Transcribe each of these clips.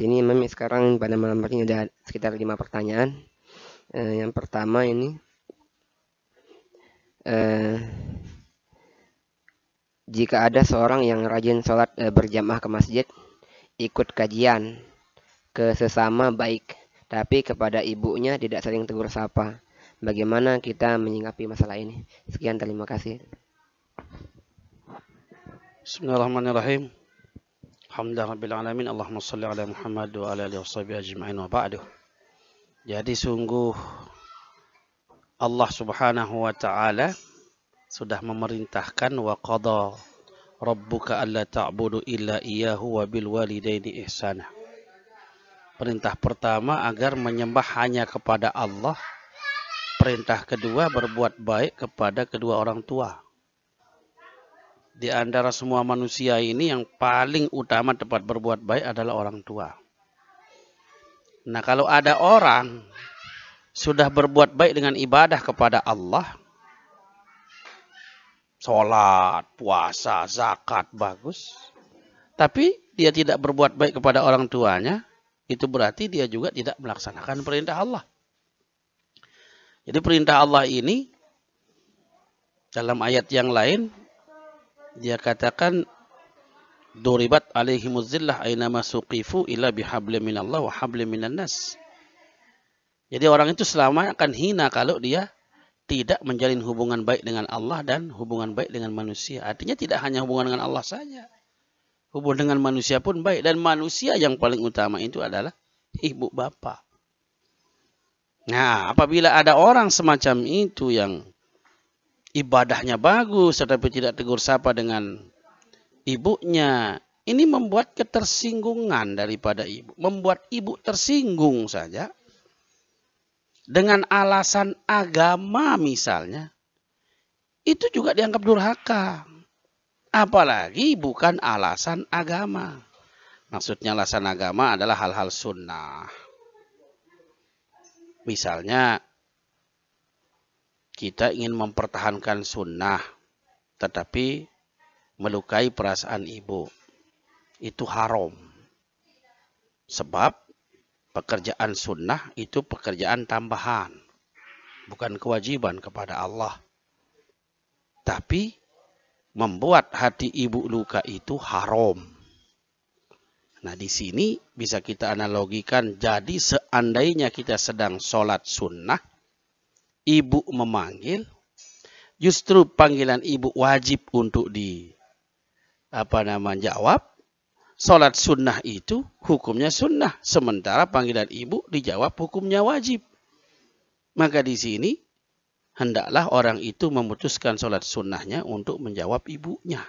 sini memang ya, sekarang pada malam hari ini ada sekitar lima pertanyaan. Eh, yang pertama ini eh, jika ada seorang yang rajin sholat eh, berjamaah ke masjid, ikut kajian ke sesama baik, tapi kepada ibunya tidak sering tegur sapa. Bagaimana kita menyikapi masalah ini? Sekian terima kasih. Bismillahirrahmanirrahim. Alhamdulillah Rabbil Alamin Allahumma salli ala Muhammad wa ala alihi sahbihi ajma'in wa ba'du Jadi sungguh Allah subhanahu wa ta'ala Sudah memerintahkan Wa qadha Rabbuka alla ta'budu illa iyahu wa bil walidaini ihsana Perintah pertama agar menyembah hanya kepada Allah Perintah kedua berbuat baik kepada kedua orang tua di antara semua manusia ini yang paling utama dapat berbuat baik adalah orang tua. Nah, kalau ada orang sudah berbuat baik dengan ibadah kepada Allah, sholat, puasa, zakat, bagus. Tapi dia tidak berbuat baik kepada orang tuanya, itu berarti dia juga tidak melaksanakan perintah Allah. Jadi perintah Allah ini dalam ayat yang lain dia katakan duribat alaihimuz zillah aina masuqifu illa bihablim minallah wa hablim minan nas. Jadi orang itu selama akan hina kalau dia tidak menjalin hubungan baik dengan Allah dan hubungan baik dengan manusia. Artinya tidak hanya hubungan dengan Allah saja. Hubungan dengan manusia pun baik. Dan manusia yang paling utama itu adalah ibu bapak. Nah, apabila ada orang semacam itu yang ibadahnya bagus tetapi tidak tegur sapa dengan ibunya. Ini membuat ketersinggungan daripada ibu. Membuat ibu tersinggung saja. Dengan alasan agama misalnya. Itu juga dianggap durhaka. Apalagi bukan alasan agama. Maksudnya alasan agama adalah hal-hal sunnah. Misalnya kita ingin mempertahankan sunnah, tetapi melukai perasaan ibu. Itu haram. Sebab pekerjaan sunnah itu pekerjaan tambahan. Bukan kewajiban kepada Allah. Tapi membuat hati ibu luka itu haram. Nah di sini bisa kita analogikan jadi seandainya kita sedang sholat sunnah ibu memanggil, justru panggilan ibu wajib untuk di apa namanya jawab. Salat sunnah itu hukumnya sunnah, sementara panggilan ibu dijawab hukumnya wajib. Maka di sini hendaklah orang itu memutuskan salat sunnahnya untuk menjawab ibunya.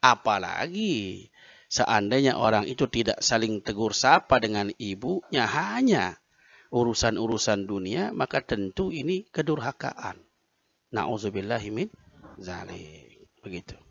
Apalagi seandainya orang itu tidak saling tegur sapa dengan ibunya hanya urusan-urusan dunia, maka tentu ini kedurhakaan. Na'udzubillahimin zalim. Begitu.